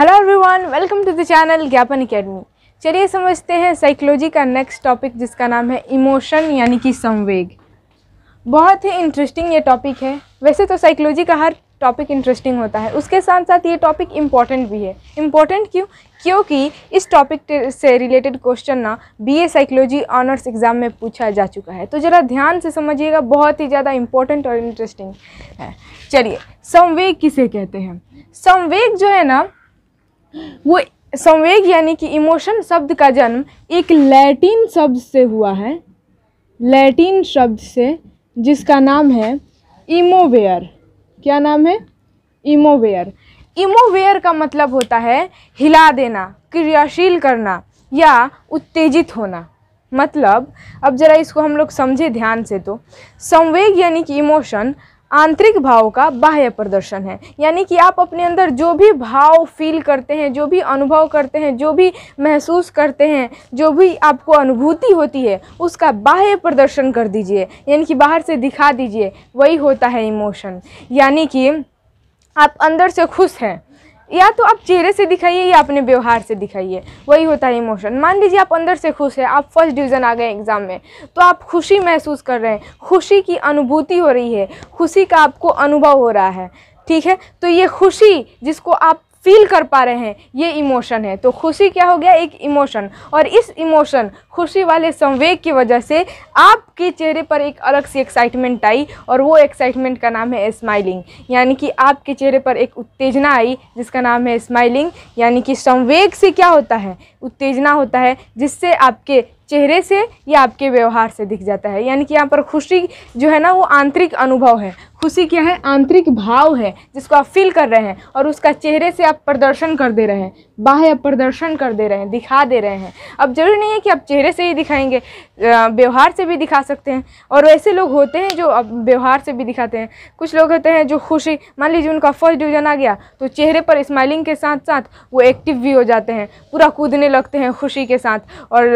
hello everyone welcome to the channel Gyapan academy चलिए समझते हैं साइकोलॉजी का नेक्स्ट टॉपिक जिसका नाम है इमोशन यानी कि संवेग बहुत ही इंटरेस्टिंग ये टॉपिक है वैसे तो साइकोलॉजी का हर टॉपिक इंटरेस्टिंग होता है उसके साथ साथ ये टॉपिक इम्पॉर्टेंट भी है इम्पॉर्टेंट क्यों क्योंकि इस टॉपिक से रिलेटेड क्वेश्चन ना बीए साइकोलॉजी ऑनर्स एग्ज़ाम में पूछा जा चुका है तो ज़रा ध्यान से समझिएगा बहुत ही ज़्यादा इम्पॉर्टेंट और इंटरेस्टिंग है चलिए संवेग किसे कहते हैं संवेग जो है ना वो संवेग यानी कि इमोशन शब्द का जन्म एक लैटिन शब्द से हुआ है लैटिन शब्द से जिसका नाम है इमोवेयर क्या नाम है इमोवेयर इमोवेयर का मतलब होता है हिला देना क्रियाशील करना या उत्तेजित होना मतलब अब ज़रा इसको हम लोग समझे ध्यान से तो संवेग यानी कि इमोशन आंतरिक भाव का बाह्य प्रदर्शन है यानी कि आप अपने अंदर जो भी भाव फील करते हैं जो भी अनुभव करते हैं जो भी महसूस करते हैं जो भी आपको अनुभूति होती है उसका बाह्य प्रदर्शन कर दीजिए यानी कि बाहर से दिखा दीजिए वही होता है इमोशन यानी कि आप अंदर से खुश हैं या तो आप चेहरे से दिखाइए या अपने व्यवहार से दिखाइए वही होता है इमोशन मान लीजिए आप अंदर से खुश हैं आप फर्स्ट डिवीज़न आ गए एग्ज़ाम में तो आप खुशी महसूस कर रहे हैं खुशी की अनुभूति हो रही है खुशी का आपको अनुभव हो रहा है ठीक है तो ये खुशी जिसको आप फील कर पा रहे हैं ये इमोशन है तो खुशी क्या हो गया एक इमोशन और इस इमोशन खुशी वाले संवेग की वजह से आपके चेहरे पर एक अलग सी एक्साइटमेंट आई और वो एक्साइटमेंट का नाम है स्माइलिंग यानी कि आपके चेहरे पर एक उत्तेजना आई जिसका नाम है स्माइलिंग यानी कि संवेग से क्या होता है उत्तेजना होता है जिससे आपके चेहरे से या आपके व्यवहार से दिख जाता है यानी कि यहाँ पर खुशी जो है ना वो आंतरिक अनुभव है खुशी क्या है आंतरिक भाव है जिसको आप फील कर रहे हैं और उसका चेहरे से आप प्रदर्शन कर दे रहे हैं बाह्य प्रदर्शन कर दे रहे हैं दिखा दे रहे हैं अब जरूरी नहीं है कि आप चेहरे से ही दिखाएंगे व्यवहार से भी दिखा सकते हैं और ऐसे लोग होते हैं जो अब व्यवहार से भी दिखाते हैं कुछ लोग होते हैं जो खुशी मान लीजिए उनका फर्स्ट डिवीजन आ गया तो चेहरे पर स्माइलिंग के साथ साथ वो एक्टिव भी हो जाते हैं पूरा कूदने लगते हैं खुशी के साथ और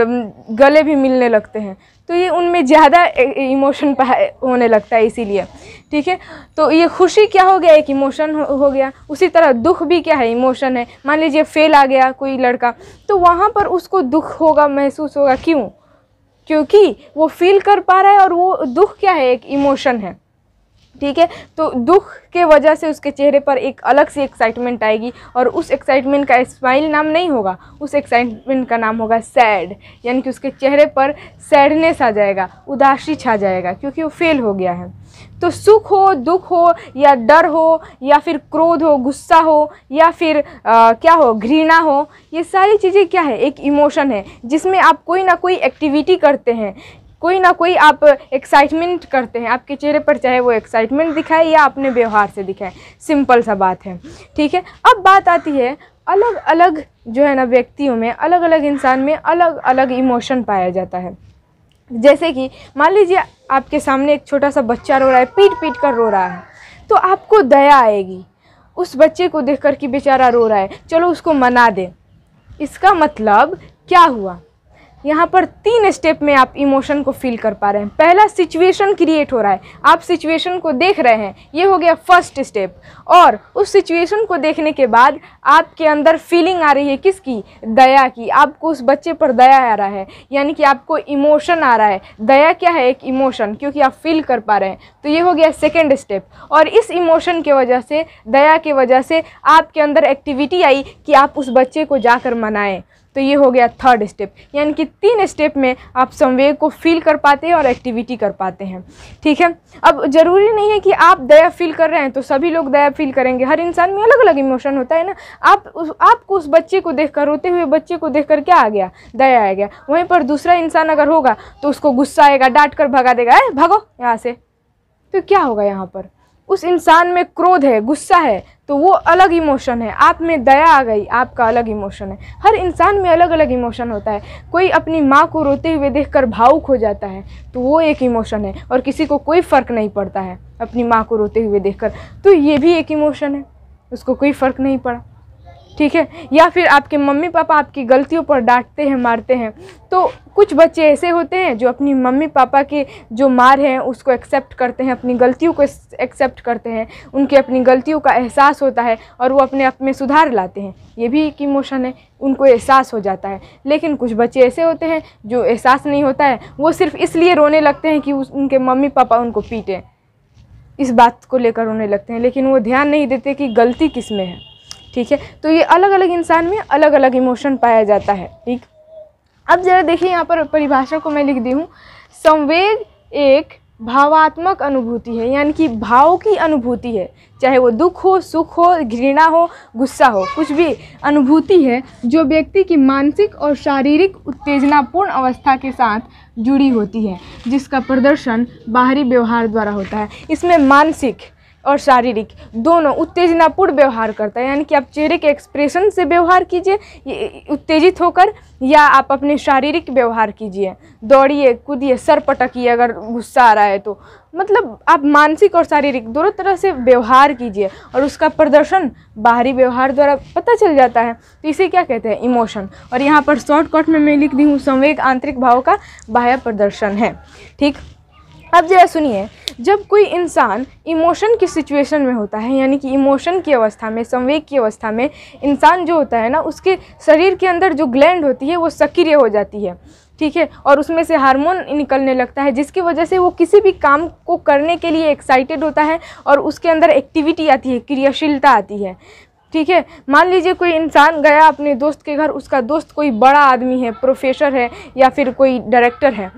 गले भी मिलने लगते हैं तो ये उनमें ज़्यादा इमोशन होने लगता है इसीलिए ठीक है तो ये खुशी क्या हो गया एक इमोशन हो, हो गया उसी तरह दुख भी क्या है इमोशन है मान लीजिए फेल आ गया कोई लड़का तो वहाँ पर उसको दुख होगा महसूस होगा क्यों क्योंकि वो फील कर पा रहा है और वो दुख क्या है एक इमोशन है ठीक है तो दुख के वजह से उसके चेहरे पर एक अलग सी एक्साइटमेंट आएगी और उस एक्साइटमेंट का स्माइल नाम नहीं होगा उस एक्साइटमेंट का नाम होगा सैड यानी कि उसके चेहरे पर सैडनेस आ जाएगा उदासी छा जाएगा क्योंकि वो फेल हो गया है तो सुख हो दुख हो या डर हो या फिर क्रोध हो गुस्सा हो या फिर आ, क्या हो घृणा हो ये सारी चीज़ें क्या है एक इमोशन है जिसमें आप कोई ना कोई एक्टिविटी करते हैं कोई ना कोई आप एक्साइटमेंट करते हैं आपके चेहरे पर चाहे वो एक्साइटमेंट दिखाए या अपने व्यवहार से दिखाए सिंपल सा बात है ठीक है अब बात आती है अलग अलग जो है ना व्यक्तियों में अलग अलग इंसान में अलग अलग इमोशन पाया जाता है जैसे कि मान लीजिए आपके सामने एक छोटा सा बच्चा रो रहा है पीट पीट कर रो रहा है तो आपको दया आएगी उस बच्चे को देख कर कि बेचारा रो रहा है चलो उसको मना दें इसका मतलब क्या हुआ यहाँ पर तीन स्टेप में आप इमोशन को फील कर पा रहे हैं पहला सिचुएशन क्रिएट हो रहा है आप सिचुएशन को देख रहे हैं ये हो गया फर्स्ट स्टेप और उस सिचुएशन को देखने के बाद आपके अंदर फीलिंग आ रही है किसकी दया की आपको उस बच्चे पर दया आ रहा है यानी कि आपको इमोशन आ रहा है दया क्या है एक इमोशन क्योंकि आप फील कर पा रहे हैं तो ये हो गया सेकेंड स्टेप और इस इमोशन के वजह से दया के वजह से आपके अंदर एक्टिविटी आई कि आप उस बच्चे को जाकर मनाएं तो ये हो गया थर्ड स्टेप यानी कि तीन स्टेप में आप संवेग को फील कर पाते हैं और एक्टिविटी कर पाते हैं ठीक है अब ज़रूरी नहीं है कि आप दया फील कर रहे हैं तो सभी लोग दया फील करेंगे हर इंसान में अलग अलग इमोशन होता है ना आप उस आपको उस बच्चे को देख कर रोते हुए बच्चे को देख कर क्या आ गया दया आ गया वहीं पर दूसरा इंसान अगर होगा तो उसको गुस्सा आएगा डांट कर भगा देगा अरे भागो यहाँ से तो क्या होगा यहाँ पर उस इंसान में क्रोध है गुस्सा है तो वो अलग इमोशन है आप में दया आ गई आपका अलग इमोशन है हर इंसान में अलग अलग इमोशन होता है कोई अपनी माँ को रोते हुए देखकर भावुक हो जाता है तो वो एक इमोशन है और किसी को कोई फ़र्क नहीं पड़ता है अपनी माँ को रोते हुए देखकर तो ये भी एक इमोशन है उसको कोई फ़र्क नहीं पड़ा ठीक है या फिर आपके मम्मी पापा आपकी गलतियों पर डांटते हैं मारते हैं तो कुछ बच्चे ऐसे होते हैं जो अपनी मम्मी पापा की जो मार हैं उसको एक्सेप्ट करते हैं अपनी गलतियों को एक्सेप्ट करते हैं उनकी अपनी गलतियों का एहसास होता है और वो अपने आप में सुधार लाते हैं ये भी एक इमोशन है उनको एहसास हो जाता है लेकिन कुछ बच्चे ऐसे होते हैं जो एहसास नहीं होता है वो सिर्फ इसलिए रोने लगते हैं कि उनके मम्मी पापा उनको पीटें इस बात को लेकर रोने लगते हैं लेकिन वो ध्यान नहीं देते कि गलती किस में है ठीक है तो ये अलग अलग इंसान में अलग अलग इमोशन पाया जाता है ठीक अब जरा देखिए यहाँ पर परिभाषा को मैं लिख दी हूँ संवेद एक भावात्मक अनुभूति है यानी कि भाव की अनुभूति है चाहे वो दुख हो सुख हो घृणा हो गुस्सा हो कुछ भी अनुभूति है जो व्यक्ति की मानसिक और शारीरिक उत्तेजनापूर्ण अवस्था के साथ जुड़ी होती है जिसका प्रदर्शन बाहरी व्यवहार द्वारा होता है इसमें मानसिक और शारीरिक दोनों उत्तेजनापूर्ण व्यवहार करता है यानी कि आप चेहरे के एक्सप्रेशन से व्यवहार कीजिए उत्तेजित होकर या आप अपने शारीरिक व्यवहार कीजिए दौड़िए कूदिए सर पटकिए अगर गुस्सा आ रहा है तो मतलब आप मानसिक और शारीरिक दोनों तरह से व्यवहार कीजिए और उसका प्रदर्शन बाहरी व्यवहार द्वारा पता चल जाता है तो इसे क्या कहते हैं इमोशन और यहाँ पर शॉर्टकट में मैं लिख दी हूँ संवेग आंतरिक भाव का बाह्य प्रदर्शन है ठीक अब जरा सुनिए जब कोई इंसान इमोशन की सिचुएशन में होता है यानी कि इमोशन की अवस्था में संवेग की अवस्था में इंसान जो होता है ना उसके शरीर के अंदर जो ग्लैंड होती है वो सक्रिय हो जाती है ठीक है और उसमें से हार्मोन निकलने लगता है जिसकी वजह से वो किसी भी काम को करने के लिए एक्साइटेड होता है और उसके अंदर एक्टिविटी आती है क्रियाशीलता आती है ठीक है मान लीजिए कोई इंसान गया अपने दोस्त के घर उसका दोस्त कोई बड़ा आदमी है प्रोफेसर है या फिर कोई डायरेक्टर है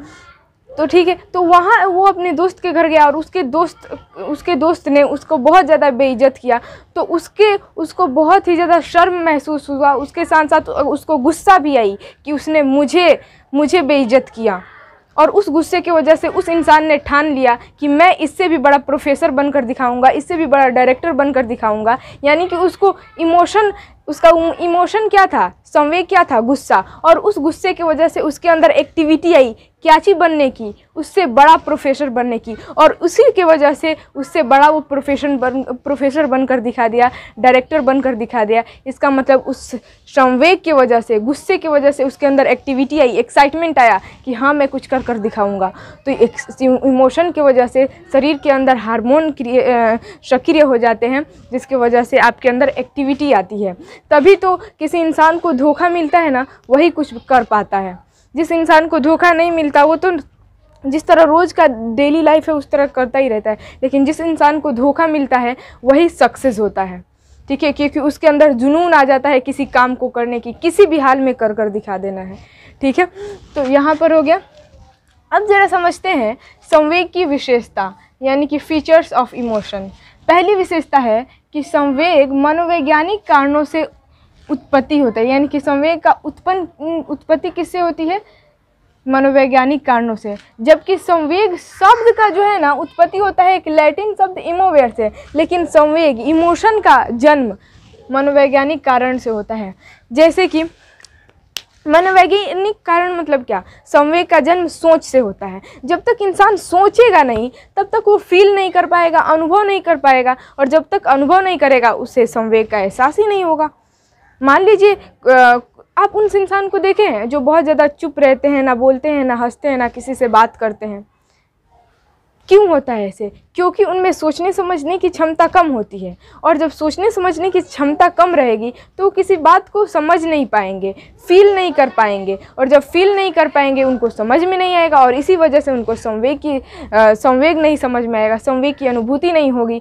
तो ठीक है तो वहाँ वो अपने दोस्त के घर गया और उसके दोस्त उसके दोस्त ने उसको बहुत ज़्यादा बेइज्जत किया तो उसके उसको बहुत ही ज़्यादा शर्म महसूस हुआ उसके साथ साथ उसको गुस्सा भी आई कि उसने मुझे मुझे बेइज्जत किया और उस गुस्से की वजह से उस इंसान ने ठान लिया कि मैं इससे भी बड़ा प्रोफेसर बनकर दिखाऊंगा इससे भी बड़ा डायरेक्टर बनकर दिखाऊंगा यानी कि उसको इमोशन उसका इमोशन क्या था संवेग क्या था गुस्सा और उस गुस्से की वजह से उसके अंदर एक्टिविटी आई क्याची बनने की उससे बड़ा प्रोफेसर बनने की और उसी के वजह से उससे बड़ा वो प्रोफेशन बन प्रोफेसर बनकर दिखा दिया डायरेक्टर बनकर दिखा दिया इसका मतलब उस संवेग की वजह से गुस्से की वजह से उसके अंदर एक्टिविटी आई एक्साइटमेंट आया कि हाँ मैं कुछ कर कर दिखाऊँगा तो इमोशन की वजह से शरीर के अंदर हारमोन सक्रिय हो जाते हैं जिसकी वजह से आपके अंदर एक्टिविटी आती है तभी तो किसी इंसान को धोखा मिलता है ना वही कुछ कर पाता है जिस इंसान को धोखा नहीं मिलता वो तो जिस तरह रोज़ का डेली लाइफ है उस तरह करता ही रहता है लेकिन जिस इंसान को धोखा मिलता है वही सक्सेस होता है ठीक है क्योंकि उसके अंदर जुनून आ जाता है किसी काम को करने की किसी भी हाल में कर कर दिखा देना है ठीक है तो यहाँ पर हो गया अब ज़रा समझते हैं संवेग की विशेषता यानी कि फीचर्स ऑफ इमोशन पहली विशेषता है कि संवेग मनोवैज्ञानिक कारणों से उत्पत्ति होता है यानी कि संवेग का उत्पन्न उत्पत्ति किससे होती है मनोवैज्ञानिक कारणों से जबकि संवेग शब्द का जो है ना उत्पत्ति होता है एक लैटिन शब्द इमोवेयर से लेकिन संवेग इमोशन का जन्म मनोवैज्ञानिक कारण से होता है जैसे कि मनोवैज्ञानिक कारण मतलब क्या संवेग का जन्म सोच से होता है जब तक इंसान सोचेगा नहीं तब तक वो फील नहीं कर पाएगा अनुभव नहीं कर पाएगा और जब तक अनुभव नहीं करेगा उसे संवेग का एहसास ही नहीं होगा मान लीजिए आप उन इंसान को देखें जो बहुत ज़्यादा चुप रहते हैं ना बोलते हैं ना हंसते हैं ना किसी से बात करते हैं क्यों होता है ऐसे क्योंकि उनमें सोचने समझने की क्षमता कम होती है और जब सोचने समझने की क्षमता कम रहेगी तो वो किसी बात को समझ नहीं पाएंगे फील नहीं कर पाएंगे और जब फील नहीं कर पाएंगे उनको समझ में नहीं आएगा और इसी वजह से उनको संवेग की संवेग नहीं समझ में आएगा संवेग की अनुभूति नहीं होगी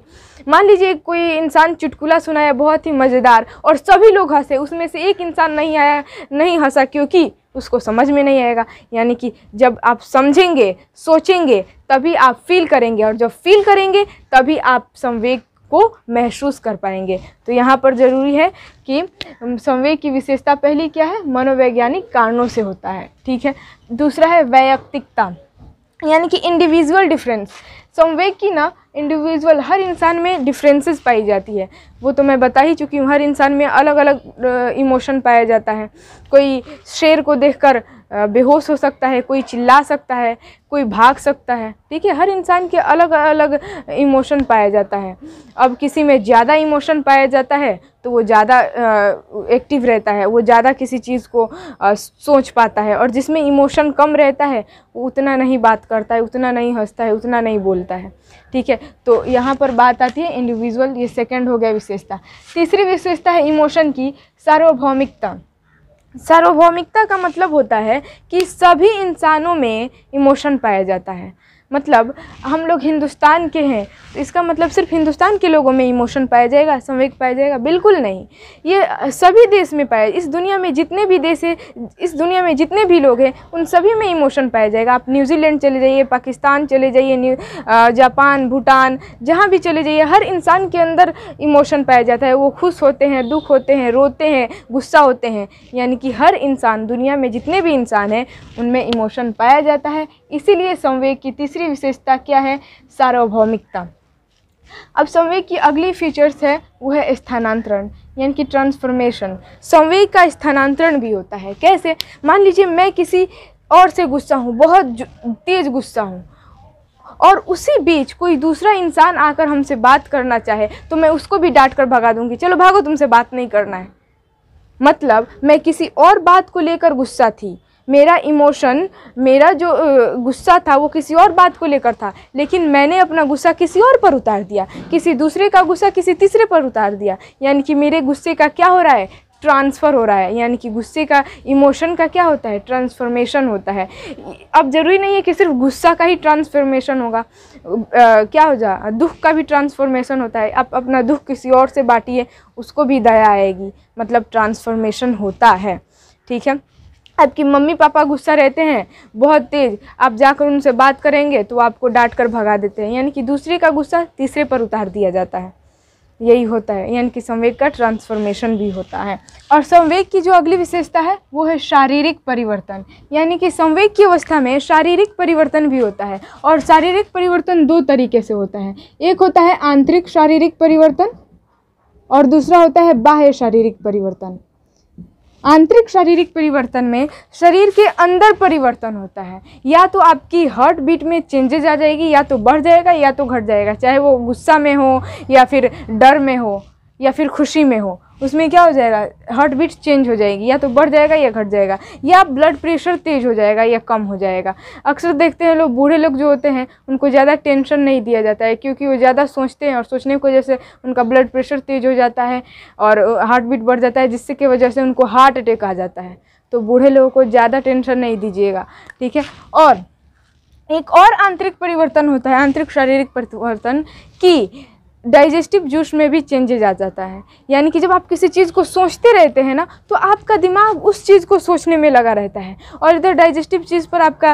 मान लीजिए कोई इंसान चुटकुला सुनाया बहुत ही मज़ेदार और सभी लोग हंसे उसमें से एक इंसान नहीं आया नहीं हंसा क्योंकि उसको समझ में नहीं आएगा यानी कि जब आप समझेंगे सोचेंगे तभी आप फील करेंगे और जब फील करेंगे तभी आप संवेग को महसूस कर पाएंगे तो यहाँ पर ज़रूरी है कि संवेग की विशेषता पहली क्या है मनोवैज्ञानिक कारणों से होता है ठीक है दूसरा है वैयक्तिकता यानी कि इंडिविजुअल डिफरेंस संवेग की ना इंडिविजुअल हर इंसान में डिफरेंसेस पाई जाती है वो तो मैं बता ही चुकी हूँ हर इंसान में अलग अलग इमोशन पाया जाता है कोई शेर को देखकर बेहोश हो सकता है कोई चिल्ला सकता है कोई भाग सकता है ठीक है हर इंसान के अलग अलग इमोशन पाया जाता है अब किसी में ज़्यादा इमोशन पाया जाता है तो वो ज़्यादा एक्टिव रहता है वो ज़्यादा किसी चीज़ को आ, सोच पाता है और जिसमें इमोशन कम रहता है वो उतना नहीं बात करता है उतना नहीं हंसता है उतना नहीं बोलता है ठीक है तो यहाँ पर बात आती है इंडिविजुअल ये सेकेंड हो गया विशेषता तीसरी विशेषता है इमोशन की सार्वभौमिकता सार्वभौमिकता का मतलब होता है कि सभी इंसानों में इमोशन पाया जाता है मतलब हम लोग हिंदुस्तान के हैं तो इसका मतलब सिर्फ हिंदुस्तान के लोगों में इमोशन पाया जाएगा संवेग पाया जाएगा बिल्कुल नहीं ये सभी देश में पाया इस दुनिया में जितने भी देश है इस दुनिया में जितने भी लोग हैं उन सभी में इमोशन पाया जाएगा आप न्यूजीलैंड चले जाइए पाकिस्तान चले जाइए जापान भूटान जहाँ भी चले जाइए हर इंसान के अंदर इमोशन पाया जाता है वो खुश होते हैं दुख होते हैं रोते हैं गुस्सा होते हैं यानी कि हर इंसान दुनिया में जितने भी इंसान हैं उनमें इमोशन पाया जाता है इसीलिए संवेग की तीसरी विशेषता क्या है सार्वभौमिकता अब संवेग की अगली फीचर्स है वो है स्थानांतरण यानी कि ट्रांसफॉर्मेशन संवेग का स्थानांतरण भी होता है कैसे मान लीजिए मैं किसी और से गुस्सा हूँ बहुत तेज़ गुस्सा हूँ और उसी बीच कोई दूसरा इंसान आकर हमसे बात करना चाहे तो मैं उसको भी डांट कर भगा दूंगी चलो भागो तुमसे बात नहीं करना है मतलब मैं किसी और बात को लेकर गुस्सा थी मेरा इमोशन मेरा जो गुस्सा था वो किसी और बात को लेकर था लेकिन मैंने अपना गुस्सा किसी और पर उतार दिया किसी दूसरे का गुस्सा किसी तीसरे पर उतार दिया यानी कि मेरे गुस्से का क्या हो रहा है ट्रांसफ़र हो रहा है यानी कि गुस्से का इमोशन का क्या होता है ट्रांसफॉर्मेशन होता है अब ज़रूरी नहीं है कि सिर्फ गुस्सा का ही ट्रांसफॉर्मेशन होगा आ, क्या हो जा दुख का भी ट्रांसफॉर्मेशन होता है आप अपना दुख किसी और से बांटिए उसको भी दया आएगी मतलब ट्रांसफॉर्मेशन होता है ठीक है आपकी मम्मी पापा गुस्सा रहते हैं बहुत तेज़ आप जाकर उनसे बात करेंगे तो आपको डांट कर भगा देते हैं यानी कि दूसरे का गुस्सा तीसरे पर उतार दिया जाता है यही होता है यानी कि संवेग का ट्रांसफॉर्मेशन भी होता है और संवेग की जो अगली विशेषता है वो है शारीरिक परिवर्तन यानी कि संवेग की अवस्था में शारीरिक परिवर्तन भी होता है और शारीरिक परिवर्तन दो तरीके से होता है एक होता है आंतरिक शारीरिक परिवर्तन और दूसरा होता है बाह्य शारीरिक परिवर्तन आंतरिक शारीरिक परिवर्तन में शरीर के अंदर परिवर्तन होता है या तो आपकी हार्ट बीट में चेंजेज आ जाएगी या तो बढ़ जाएगा या तो घट जाएगा चाहे वो गुस्सा में हो या फिर डर में हो या फिर खुशी में हो उसमें क्या हो जाएगा हार्ट बीट चेंज हो जाएगी या तो बढ़ जाएगा या घट जाएगा या ब्लड प्रेशर तेज़ हो जाएगा या कम हो जाएगा अक्सर देखते हैं लोग बूढ़े लोग जो होते हैं उनको ज़्यादा टेंशन नहीं दिया जाता है क्योंकि वो ज़्यादा सोचते हैं और सोचने की वजह से उनका ब्लड प्रेशर तेज़ हो जाता है और हार्ट बीट बढ़ जाता है जिससे की वजह से उनको हार्ट अटैक आ जाता है तो बूढ़े लोगों को ज़्यादा टेंशन नहीं दीजिएगा ठीक है और एक और आंतरिक परिवर्तन होता है आंतरिक शारीरिक परिवर्तन कि डाइजेस्टिव जूस में भी चेंजेज आ जाता है यानी कि जब आप किसी चीज़ को सोचते रहते हैं ना तो आपका दिमाग उस चीज़ को सोचने में लगा रहता है और इधर डाइजेस्टिव चीज़ पर आपका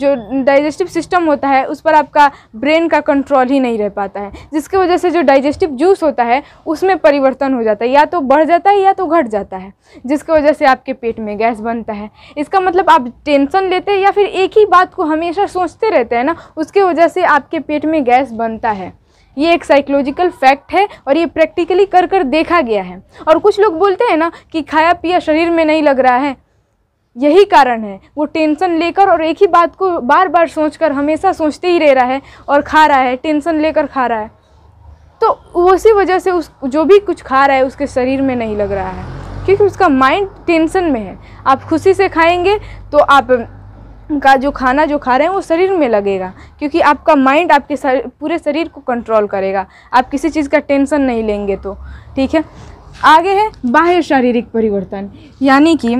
जो डाइजेस्टिव सिस्टम होता है उस पर आपका ब्रेन का कंट्रोल ही नहीं रह पाता है जिसकी वजह से जो डाइजेस्टिव जूस होता है उसमें परिवर्तन हो जाता है या तो बढ़ जाता है या तो घट जाता है जिसकी वजह से आपके पेट में गैस बनता है इसका मतलब आप टेंशन लेते हैं या फिर एक ही बात को हमेशा सोचते रहते हैं ना उसकी वजह से आपके पेट में गैस बनता है ये एक साइकोलॉजिकल फैक्ट है और ये प्रैक्टिकली कर कर देखा गया है और कुछ लोग बोलते हैं ना कि खाया पिया शरीर में नहीं लग रहा है यही कारण है वो टेंशन लेकर और एक ही बात को बार बार सोचकर हमेशा सोचते ही रह रहा है और खा रहा है टेंशन लेकर खा रहा है तो उसी वजह से उस जो भी कुछ खा रहा है उसके शरीर में नहीं लग रहा है क्योंकि उसका माइंड टेंशन में है आप खुशी से खाएंगे तो आप का जो खाना जो खा रहे हैं वो शरीर में लगेगा क्योंकि आपका माइंड आपके सर, पूरे शरीर को कंट्रोल करेगा आप किसी चीज़ का टेंशन नहीं लेंगे तो ठीक है आगे है बाह्य शारीरिक परिवर्तन यानी कि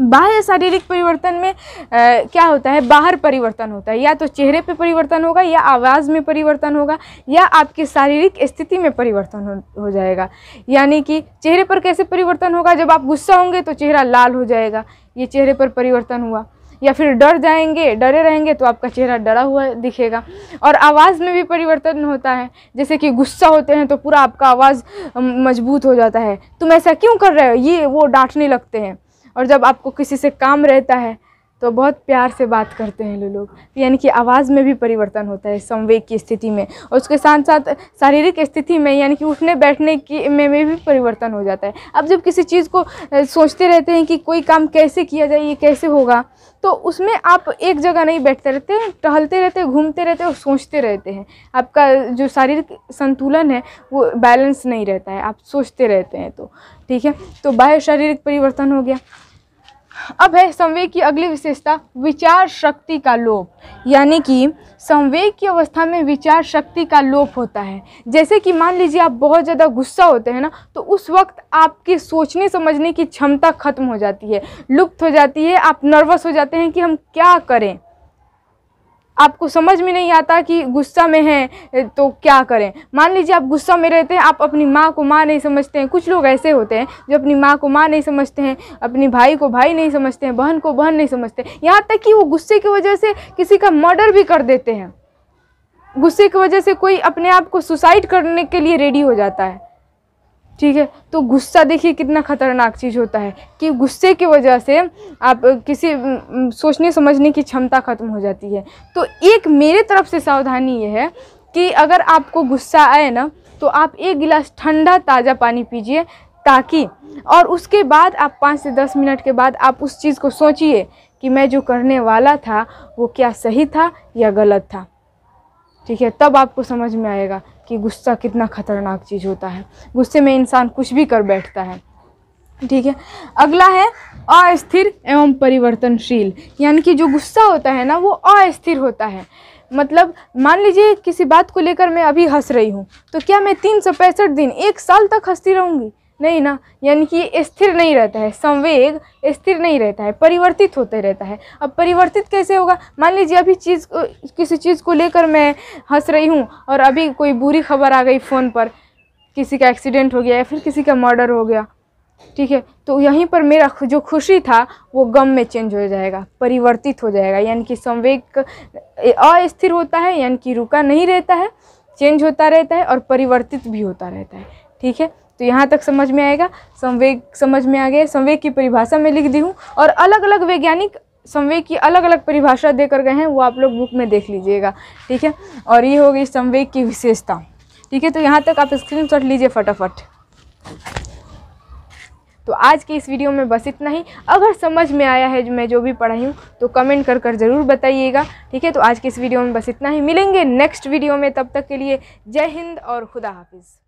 बाह्य शारीरिक परिवर्तन में आ, क्या होता है बाहर परिवर्तन होता है या तो चेहरे पे परिवर्तन होगा या आवाज़ में परिवर्तन होगा या आपकी शारीरिक स्थिति में परिवर्तन हो, हो जाएगा यानी कि चेहरे पर कैसे परिवर्तन होगा जब आप गुस्सा होंगे तो चेहरा लाल हो जाएगा ये चेहरे पर परिवर्तन हुआ या फिर डर जाएंगे डरे रहेंगे तो आपका चेहरा डरा हुआ दिखेगा और आवाज़ में भी परिवर्तन होता है जैसे कि गुस्सा होते हैं तो पूरा आपका आवाज़ मजबूत हो जाता है तुम ऐसा क्यों कर रहे हो ये वो डांटने लगते हैं और जब आपको किसी से काम रहता है तो बहुत प्यार से बात करते हैं लो लोग यानी कि आवाज़ में भी परिवर्तन होता है संवेग की स्थिति में और उसके साथ साथ शारीरिक स्थिति में यानी कि उठने बैठने की में, में भी परिवर्तन हो जाता है अब जब किसी चीज़ को सोचते रहते हैं कि कोई काम कैसे किया जाए ये कैसे होगा तो उसमें आप एक जगह नहीं बैठते रहते टहलते रहते घूमते रहते और सोचते रहते हैं आपका जो शारीरिक संतुलन है वो बैलेंस नहीं रहता है आप सोचते रहते हैं तो ठीक है तो बाह्य शारीरिक परिवर्तन हो गया अब है संवेग की अगली विशेषता विचार शक्ति का लोप यानी कि संवेग की अवस्था में विचार शक्ति का लोप होता है जैसे कि मान लीजिए आप बहुत ज़्यादा गुस्सा होते हैं ना तो उस वक्त आपकी सोचने समझने की क्षमता खत्म हो जाती है लुप्त हो जाती है आप नर्वस हो जाते हैं कि हम क्या करें आपको समझ में नहीं आता कि गुस्सा में हैं तो क्या करें मान लीजिए आप गुस्सा में रहते हैं आप अपनी माँ को माँ नहीं समझते हैं कुछ लोग ऐसे होते हैं जो अपनी माँ को माँ नहीं समझते हैं अपने भाई को भाई नहीं समझते हैं बहन को बहन नहीं समझते यहाँ तक कि वो गुस्से की वजह से किसी का मर्डर भी कर देते हैं गुस्से की वजह से कोई अपने आप को सुसाइड करने के लिए रेडी हो जाता है ठीक है तो गुस्सा देखिए कितना ख़तरनाक चीज़ होता है कि गुस्से की वजह से आप किसी सोचने समझने की क्षमता ख़त्म हो जाती है तो एक मेरे तरफ से सावधानी ये है कि अगर आपको गुस्सा आए ना तो आप एक गिलास ठंडा ताज़ा पानी पीजिए ताकि और उसके बाद आप पाँच से दस मिनट के बाद आप उस चीज़ को सोचिए कि मैं जो करने वाला था वो क्या सही था या गलत था ठीक है तब आपको समझ में आएगा कि गुस्सा कितना ख़तरनाक चीज़ होता है गुस्से में इंसान कुछ भी कर बैठता है ठीक है अगला है अस्थिर एवं परिवर्तनशील यानी कि जो गुस्सा होता है ना वो अस्थिर होता है मतलब मान लीजिए किसी बात को लेकर मैं अभी हंस रही हूँ तो क्या मैं तीन सौ पैंसठ दिन एक साल तक हंसती रहूँगी नहीं ना यानी कि स्थिर नहीं रहता है संवेग स्थिर नहीं रहता है परिवर्तित होते रहता है अब परिवर्तित कैसे होगा मान लीजिए अभी चीज़ किसी चीज़ को लेकर मैं हंस रही हूँ और अभी कोई बुरी खबर आ गई फ़ोन पर किसी का एक्सीडेंट हो गया या फिर किसी का मर्डर हो गया ठीक है तो यहीं पर मेरा जो खुशी था वो गम में चेंज हो जाएगा परिवर्तित हो जाएगा यानी कि संवेग अस्थिर होता है यानी कि रुका नहीं रहता है चेंज होता रहता है और परिवर्तित भी होता रहता है ठीक है तो यहाँ तक समझ में आएगा संवेग समझ में आ गया संवेग की परिभाषा में लिख दी हूँ और अलग अलग वैज्ञानिक संवेग की अलग अलग परिभाषा देकर गए हैं वो आप लोग बुक में देख लीजिएगा ठीक है और ये हो गई संवेग की विशेषता ठीक है तो यहाँ तक आप स्क्रीनशॉट लीजिए फटाफट तो आज की इस वीडियो में बस इतना ही अगर समझ में आया है जो मैं जो भी पढ़ाई हूँ तो कमेंट कर कर ज़रूर बताइएगा ठीक है तो आज के इस वीडियो में बस इतना ही मिलेंगे नेक्स्ट वीडियो में तब तक के लिए जय हिंद और खुदा हाफिज़